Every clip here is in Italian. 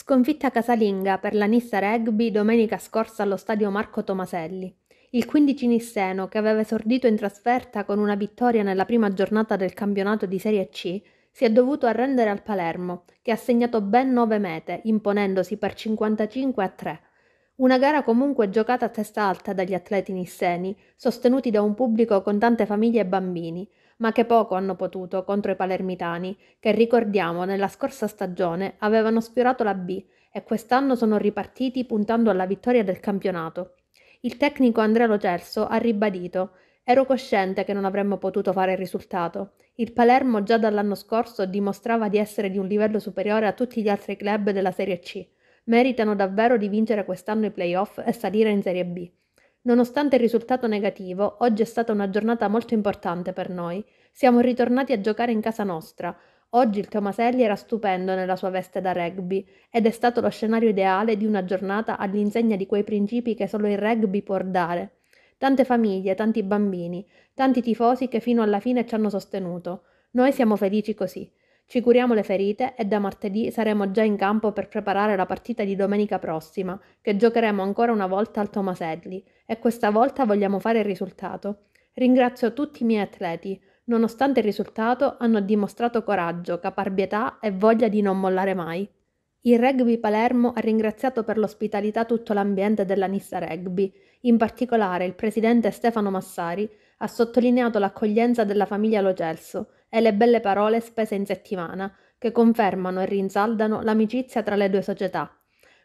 sconfitta casalinga per la Nissa Rugby domenica scorsa allo stadio Marco Tomaselli. Il 15 Nisseno, che aveva esordito in trasferta con una vittoria nella prima giornata del campionato di Serie C, si è dovuto arrendere al Palermo, che ha segnato ben nove mete, imponendosi per 55 a 3, una gara comunque giocata a testa alta dagli atleti nisseni, sostenuti da un pubblico con tante famiglie e bambini, ma che poco hanno potuto contro i palermitani, che ricordiamo nella scorsa stagione avevano sfiorato la B e quest'anno sono ripartiti puntando alla vittoria del campionato. Il tecnico Andrea Locerso ha ribadito Ero cosciente che non avremmo potuto fare il risultato. Il Palermo già dall'anno scorso dimostrava di essere di un livello superiore a tutti gli altri club della Serie C meritano davvero di vincere quest'anno i playoff e salire in Serie B. Nonostante il risultato negativo, oggi è stata una giornata molto importante per noi. Siamo ritornati a giocare in casa nostra. Oggi il Tomaselli era stupendo nella sua veste da rugby ed è stato lo scenario ideale di una giornata all'insegna di quei principi che solo il rugby può dare. Tante famiglie, tanti bambini, tanti tifosi che fino alla fine ci hanno sostenuto. Noi siamo felici così. Ci curiamo le ferite e da martedì saremo già in campo per preparare la partita di domenica prossima, che giocheremo ancora una volta al Tomaselli e questa volta vogliamo fare il risultato. Ringrazio tutti i miei atleti, nonostante il risultato hanno dimostrato coraggio, caparbietà e voglia di non mollare mai. Il Rugby Palermo ha ringraziato per l'ospitalità tutto l'ambiente della Nissa Rugby, in particolare il presidente Stefano Massari, ha sottolineato l'accoglienza della famiglia Lo Celso e le belle parole spese in settimana, che confermano e rinsaldano l'amicizia tra le due società.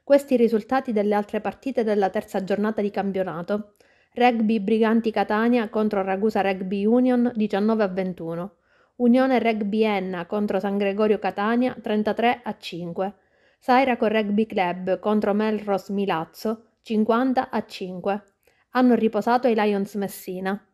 Questi i risultati delle altre partite della terza giornata di campionato. Rugby Briganti Catania contro Ragusa Rugby Union 19 a 21. Unione Rugby Enna contro San Gregorio Catania 33 a 5. Sairaco Rugby Club contro Melrose Milazzo 50 a 5. Hanno riposato i Lions Messina.